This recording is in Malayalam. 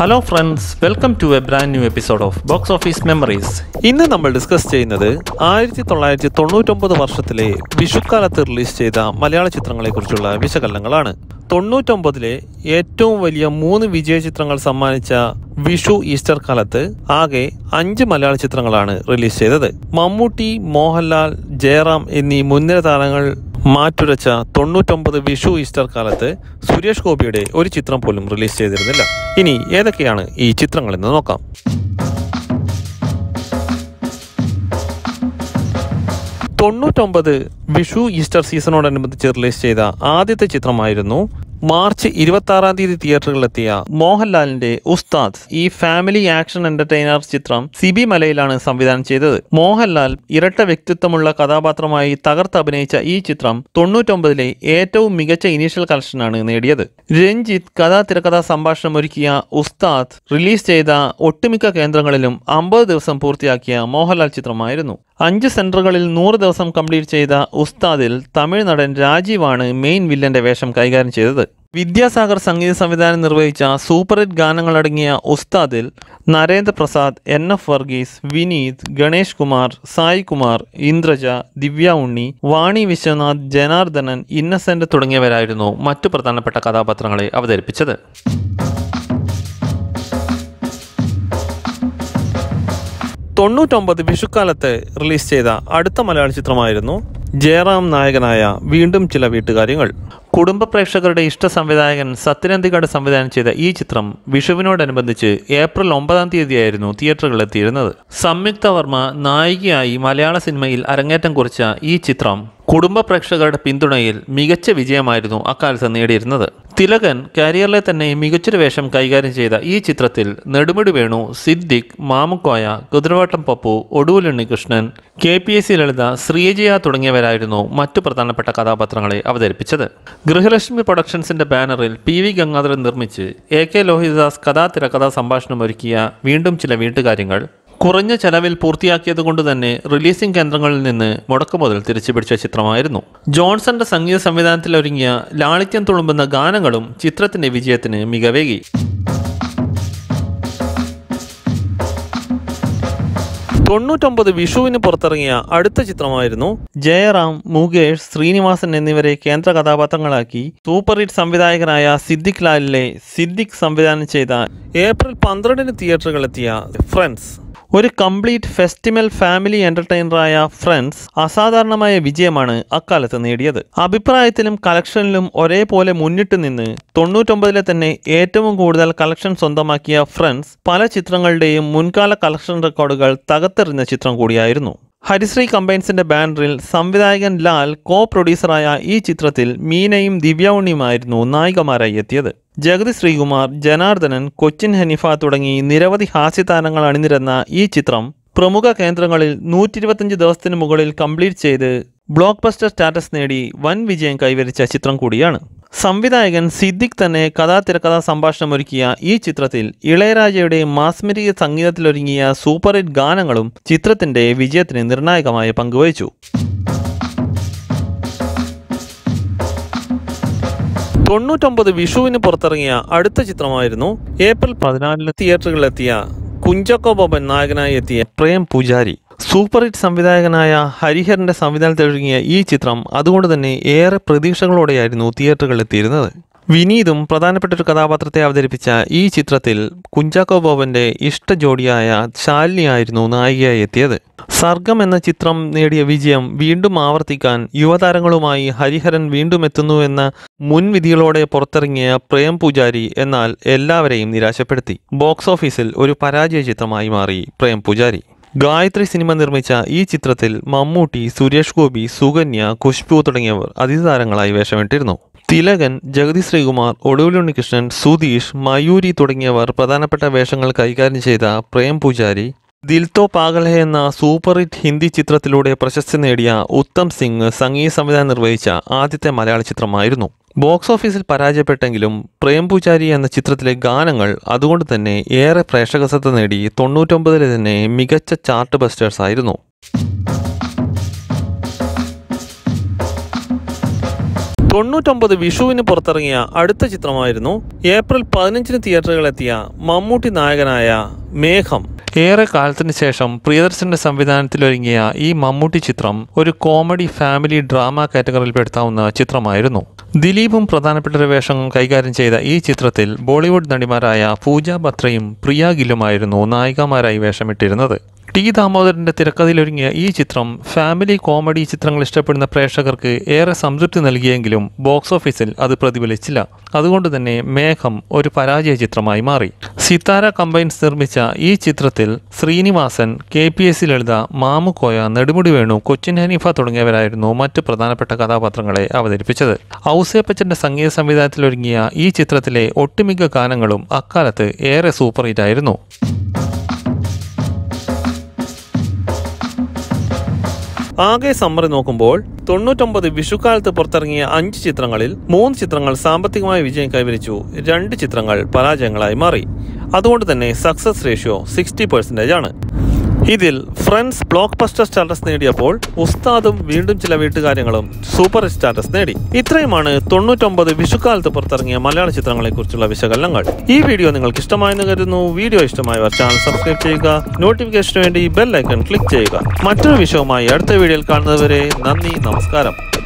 hello friends welcome to a brand new episode of box office memories ഇന്ന് നമ്മൾ ഡിസ്കസ് ചെയ്യുന്നത് ആയിരത്തി തൊള്ളായിരത്തി തൊണ്ണൂറ്റൊമ്പത് വർഷത്തിലെ വിഷുക്കാലത്ത് റിലീസ് ചെയ്ത മലയാള ചിത്രങ്ങളെക്കുറിച്ചുള്ള വിശകലനങ്ങളാണ് തൊണ്ണൂറ്റൊമ്പതിലെ ഏറ്റവും വലിയ മൂന്ന് വിജയ ചിത്രങ്ങൾ സമ്മാനിച്ച വിഷു ഈസ്റ്റർ കാലത്ത് ആകെ അഞ്ച് മലയാള ചിത്രങ്ങളാണ് റിലീസ് ചെയ്തത് മമ്മൂട്ടി മോഹൻലാൽ ജയറാം എന്നീ മുൻനിര താരങ്ങൾ മാറ്റുരച്ച തൊണ്ണൂറ്റൊമ്പത് വിഷു ഈസ്റ്റർ കാലത്ത് സുരേഷ് ഗോപിയുടെ ഒരു ചിത്രം പോലും റിലീസ് ചെയ്തിരുന്നില്ല ഇനി ഏതൊക്കെയാണ് ഈ ചിത്രങ്ങളെന്ന് നോക്കാം തൊണ്ണൂറ്റൊമ്പത് വിഷു ഈസ്റ്റർ സീസണോടനുബന്ധിച്ച് റിലീസ് ചെയ്ത ആദ്യത്തെ ചിത്രമായിരുന്നു മാർച്ച് ഇരുപത്തി ആറാം തീയതി തിയേറ്ററുകളിലെത്തിയ മോഹൻലാലിന്റെ ഉസ്താദ് ഈ ഫാമിലി ആക്ഷൻ എന്റർടൈനർ ചിത്രം സിബി മലയിലാണ് സംവിധാനം ചെയ്തത് മോഹൻലാൽ ഇരട്ട വ്യക്തിത്വമുള്ള കഥാപാത്രമായി തകർത്ത് അഭിനയിച്ച ഈ ചിത്രം തൊണ്ണൂറ്റൊമ്പതിലെ ഏറ്റവും മികച്ച ഇനീഷ്യൽ കളക്ഷനാണ് നേടിയത് രഞ്ജിത്ത് കഥാ തിരക്കഥാ സംഭാഷണം ഒരുക്കിയ ഉസ്താദ് റിലീസ് ചെയ്ത ഒട്ടുമിക്ക കേന്ദ്രങ്ങളിലും അമ്പത് ദിവസം പൂർത്തിയാക്കിയ മോഹൻലാൽ ചിത്രമായിരുന്നു അഞ്ച് സെന്ററുകളിൽ നൂറ് ദിവസം കംപ്ലീറ്റ് ചെയ്ത ഉസ്താദിൽ തമിഴ് നടൻ രാജീവാണ് മെയിൻ വില്ലന്റെ വേഷം കൈകാര്യം ചെയ്തത് വിദ്യാസാഗർ സംഗീത സംവിധാനം നിർവഹിച്ച സൂപ്പർ ഹിറ്റ് ഗാനങ്ങളടങ്ങിയ ഉസ്താദിൽ നരേന്ദ്ര പ്രസാദ് എൻ എഫ് വർഗീസ് വിനീത് ഗണേഷ് കുമാർ സായി കുമാർ ഇന്ദ്രജ ദിവ്യ ഉണ്ണി വാണി വിശ്വനാഥ് ജനാർദ്ദനൻ ഇന്നസെന്റ് തുടങ്ങിയവരായിരുന്നു മറ്റു പ്രധാനപ്പെട്ട കഥാപാത്രങ്ങളെ അവതരിപ്പിച്ചത് തൊണ്ണൂറ്റൊമ്പത് വിഷുക്കാലത്ത് റിലീസ് ചെയ്ത അടുത്ത മലയാള ചിത്രമായിരുന്നു ജയറാം നായകനായ വീണ്ടും ചില വീട്ടുകാര്യങ്ങൾ കുടുംബ പ്രേക്ഷകരുടെ ഇഷ്ട സംവിധായകൻ സത്യനന്ദിക്കാട് സംവിധാനം ചെയ്ത ഈ ചിത്രം വിഷുവിനോടനുബന്ധിച്ച് ഏപ്രിൽ ഒമ്പതാം തീയതിയായിരുന്നു തിയേറ്ററുകളിലെത്തിയിരുന്നത് സംയുക്ത വർമ്മ നായികയായി മലയാള സിനിമയിൽ അരങ്ങേറ്റം കുറിച്ച ഈ ചിത്രം കുടുംബ പ്രേക്ഷകരുടെ പിന്തുണയിൽ മികച്ച വിജയമായിരുന്നു അക്കാലത്ത് നേടിയിരുന്നത് തിലകൻ കരിയറിലെ തന്നെ മികച്ചൊരു വേഷം കൈകാര്യം ചെയ്ത ഈ ചിത്രത്തിൽ Nedumudi Venu Siddique Mamukkoya Kuthiravattam Pappu Oduvil Unnikrishnan K P S C Lalitha Sreejaya തുടങ്ങിയവരായിരുന്നു മറ്റു പ്രധാനപ്പെട്ട കഥാപാത്രങ്ങളെ അവതരിപ്പിച്ചത് ഗൃഹലക്ഷ്മി പ്രൊഡക്ഷൻസിന്റെ ബാനറിൽ പി വി ഗംഗാധരൻ നിർമ്മിച്ച് എ കെ ലോഹിദാസ് കഥാ തിരക്കഥാ സംഭാഷണം ഒരുക്കിയ വീണ്ടും ചില വീട്ടുകാര്യങ്ങൾ കുറഞ്ഞ ചെലവിൽ പൂർത്തിയാക്കിയതുകൊണ്ട് തന്നെ റിലീസിംഗ് കേന്ദ്രങ്ങളിൽ നിന്ന് മുതൽ തിരിച്ചു പിടിച്ച ചിത്രമായിരുന്നു ജോൺസന്റെ സംഗീത സംവിധാനത്തിൽ ഒരുങ്ങിയ ലാളിത്യം തുളുമ്പുന്ന ഗാനങ്ങളും ചിത്രത്തിന്റെ വിജയത്തിന് മികവേകി തൊണ്ണൂറ്റൊമ്പത് വിഷുവിന് പുറത്തിറങ്ങിയ അടുത്ത ചിത്രമായിരുന്നു ജയറാം മുകേഷ് ശ്രീനിവാസൻ എന്നിവരെ കേന്ദ്ര കഥാപാത്രങ്ങളാക്കി സൂപ്പർ ഹിറ്റ് സംവിധായകനായ സിദ്ദിഖ് ലാലിലെ സിദ്ദിഖ് സംവിധാനം ചെയ്ത ഏപ്രിൽ പന്ത്രണ്ടിന് തിയേറ്ററുകളെത്തിയ ഫ്രണ്ട്സ് ഒരു കംപ്ലീറ്റ് ഫെസ്റ്റിമൽ ഫാമിലി എന്റർടൈനറായ ഫ്രണ്ട്സ് അസാധാരണമായ വിജയമാണ് അക്കാലത്ത് നേടിയത് അഭിപ്രായത്തിലും കളക്ഷനിലും ഒരേപോലെ മുന്നിട്ട് നിന്ന് തൊണ്ണൂറ്റൊമ്പതിലെ തന്നെ ഏറ്റവും കൂടുതൽ കളക്ഷൻ സ്വന്തമാക്കിയ ഫ്രണ്ട്സ് പല ചിത്രങ്ങളുടെയും മുൻകാല കളക്ഷൻ റെക്കോർഡുകൾ തകർത്തെറിഞ്ഞ ചിത്രം കൂടിയായിരുന്നു ഹരിശ്രീ കമ്പൈൻസിന്റെ ബാനറിൽ സംവിധായകൻ ലാൽ കോ പ്രൊഡ്യൂസറായ ഈ ചിത്രത്തിൽ മീനയും ദിവ്യ ഉണ്ണിയുമായിരുന്നു നായികമാരായി എത്തിയത് ജഗതി ശ്രീകുമാർ ജനാർദ്ദനൻ കൊച്ചിൻ ഹനിഫ തുടങ്ങി നിരവധി ഹാസ്യതാരങ്ങൾ അണിനിരന്ന ഈ ചിത്രം പ്രമുഖ കേന്ദ്രങ്ങളിൽ നൂറ്റി ഇരുപത്തഞ്ച് ദിവസത്തിന് മുകളിൽ കംപ്ലീറ്റ് ചെയ്ത് ബ്ലോക്ക് ബസ്റ്റർ സ്റ്റാറ്റസ് നേടി വൻ വിജയം കൈവരിച്ച ചിത്രം കൂടിയാണ് സംവിധായകൻ സിദ്ദിഖ് തന്നെ കഥാ സംഭാഷണം ഒരുക്കിയ ഈ ചിത്രത്തിൽ ഇളയരാജയുടെ മാസ്മരിക സംഗീതത്തിലൊരുങ്ങിയ സൂപ്പർ ഹിറ്റ് ഗാനങ്ങളും ചിത്രത്തിൻ്റെ വിജയത്തിന് നിർണായകമായ പങ്കുവഹിച്ചു തൊണ്ണൂറ്റൊമ്പത് വിഷുവിന് പുറത്തിറങ്ങിയ അടുത്ത ചിത്രമായിരുന്നു ഏപ്രിൽ പതിനാലിന് തിയേറ്ററുകളിലെത്തിയ കുഞ്ചക്കോ ബോബൻ നായകനായി എത്തിയ പ്രേം പൂജാരി സൂപ്പർ ഹിറ്റ് സംവിധായകനായ ഹരിഹരന്റെ സംവിധാനത്തിലൊഴുകിയ ഈ ചിത്രം അതുകൊണ്ട് തന്നെ ഏറെ പ്രതീക്ഷകളോടെയായിരുന്നു തിയേറ്ററുകളിലെത്തിയിരുന്നത് വിനീതും പ്രധാനപ്പെട്ട ഒരു കഥാപാത്രത്തെ അവതരിപ്പിച്ച ഈ ചിത്രത്തിൽ കുഞ്ചാക്കോ ബോബന്റെ ഇഷ്ട ജോഡിയായ ശാലിനിയായിരുന്നു നായികയായി എത്തിയത് സർഗം എന്ന ചിത്രം നേടിയ വിജയം വീണ്ടും ആവർത്തിക്കാൻ യുവതാരങ്ങളുമായി ഹരിഹരൻ വീണ്ടും എത്തുന്നു എന്ന മുൻവിധികളോടെ പുറത്തിറങ്ങിയ പ്രേം പൂജാരി എന്നാൽ എല്ലാവരെയും നിരാശപ്പെടുത്തി ബോക്സ് ഓഫീസിൽ ഒരു പരാജയ ചിത്രമായി മാറി പ്രേം പൂജാരി ഗായത്രി സിനിമ നിർമ്മിച്ച ഈ ചിത്രത്തിൽ മമ്മൂട്ടി സുരേഷ് ഗോപി സുകന്യ ഖുഷ്ബു തുടങ്ങിയവർ അതിഥി താരങ്ങളായി വേഷമിട്ടിരുന്നു തിലകൻ ജഗതി ശ്രീകുമാർ ഒടുവിൽ ഉണ്ണികൃഷ്ണൻ സുധീഷ് മയൂരി തുടങ്ങിയവർ പ്രധാനപ്പെട്ട വേഷങ്ങൾ കൈകാര്യം ചെയ്ത പ്രേം പൂജാരി ദിൽത്തോ പാഗൽ എന്ന സൂപ്പർ ഹിറ്റ് ഹിന്ദി ചിത്രത്തിലൂടെ പ്രശസ്തി നേടിയ ഉത്തം സിംഗ് സംഗീത സംവിധാനം നിർവഹിച്ച ആദ്യത്തെ മലയാള ചിത്രമായിരുന്നു ബോക്സ് ഓഫീസിൽ പരാജയപ്പെട്ടെങ്കിലും പ്രേം പൂജാരി എന്ന ചിത്രത്തിലെ ഗാനങ്ങൾ അതുകൊണ്ട് തന്നെ ഏറെ പ്രേക്ഷക നേടി തൊണ്ണൂറ്റൊമ്പതിലെ തന്നെ മികച്ച ചാർട്ട് ബസ്റ്റേഴ്സ് ആയിരുന്നു തൊണ്ണൂറ്റൊമ്പത് വിഷുവിന് പുറത്തിറങ്ങിയ അടുത്ത ചിത്രമായിരുന്നു ഏപ്രിൽ പതിനഞ്ചിന് തിയേറ്ററുകളെത്തിയ മമ്മൂട്ടി നായകനായ മേഘം ഏറെ കാലത്തിന് ശേഷം പ്രിയദർശന്റെ ഒരുങ്ങിയ ഈ മമ്മൂട്ടി ചിത്രം ഒരു കോമഡി ഫാമിലി ഡ്രാമ കാറ്റഗറിയിൽ പെടുത്താവുന്ന ചിത്രമായിരുന്നു ദിലീപും പ്രധാനപ്പെട്ട വേഷം കൈകാര്യം ചെയ്ത ഈ ചിത്രത്തിൽ ബോളിവുഡ് നടിമാരായ പൂജ ബത്രയും പ്രിയ ഗില്ലുമായിരുന്നു നായികമാരായി വേഷമിട്ടിരുന്നത് ടി ദാമോദരൻ്റെ തിരക്കഥയിലൊരുങ്ങിയ ഈ ചിത്രം ഫാമിലി കോമഡി ചിത്രങ്ങൾ ഇഷ്ടപ്പെടുന്ന പ്രേക്ഷകർക്ക് ഏറെ സംതൃപ്തി നൽകിയെങ്കിലും ബോക്സ് ഓഫീസിൽ അത് പ്രതിഫലിച്ചില്ല അതുകൊണ്ട് തന്നെ മേഘം ഒരു പരാജയ ചിത്രമായി മാറി സിത്താര കമ്പൈൻസ് നിർമ്മിച്ച ഈ ചിത്രത്തിൽ Sreenivasan K P S C Lalitha Mamukkoya Nedumudi Venu Cochin Haneefa തുടങ്ങിയവരായിരുന്നു മറ്റ് പ്രധാനപ്പെട്ട കഥാപാത്രങ്ങളെ അവതരിപ്പിച്ചത് ഔസേപ്പച്ചൻ്റെ സംഗീത സംവിധാനത്തിലൊരുങ്ങിയ ഈ ചിത്രത്തിലെ ഒട്ടുമിക്ക ഗാനങ്ങളും അക്കാലത്ത് ഏറെ സൂപ്പർ ഹിറ്റായിരുന്നു ആകെ സമ്മറി നോക്കുമ്പോൾ തൊണ്ണൂറ്റൊമ്പത് വിഷുക്കാലത്ത് പുറത്തിറങ്ങിയ അഞ്ച് ചിത്രങ്ങളിൽ മൂന്ന് ചിത്രങ്ങൾ സാമ്പത്തികമായി വിജയം കൈവരിച്ചു രണ്ട് ചിത്രങ്ങൾ പരാജയങ്ങളായി മാറി അതുകൊണ്ട് തന്നെ സക്സസ് റേഷ്യോ സിക്സ്റ്റി പെർസെൻറ്റേജ് ആണ് ഇതിൽ ഫ്രണ്ട്സ് ബ്ലോക്ക് ബസ്റ്റർ സ്റ്റാറ്റസ് നേടിയപ്പോൾ ഉസ്താദും വീണ്ടും ചില വീട്ടുകാര്യങ്ങളും സൂപ്പർ സ്റ്റാറ്റസ് നേടി ഇത്രയുമാണ് തൊണ്ണൂറ്റൊമ്പത് വിഷുക്കാലത്ത് പുറത്തിറങ്ങിയ മലയാള ചിത്രങ്ങളെക്കുറിച്ചുള്ള വിശകലനങ്ങൾ ഈ വീഡിയോ നിങ്ങൾക്ക് ഇഷ്ടമായെന്ന് കരുതുന്നു വീഡിയോ ഇഷ്ടമായവർ ചാനൽ സബ്സ്ക്രൈബ് ചെയ്യുക നോട്ടിഫിക്കേഷന് വേണ്ടി ബെൽ ഐക്കൺ ക്ലിക്ക് ചെയ്യുക മറ്റൊരു വിഷയവുമായി അടുത്ത വീഡിയോയിൽ കാണുന്നതുവരെ നന്ദി നമസ്കാരം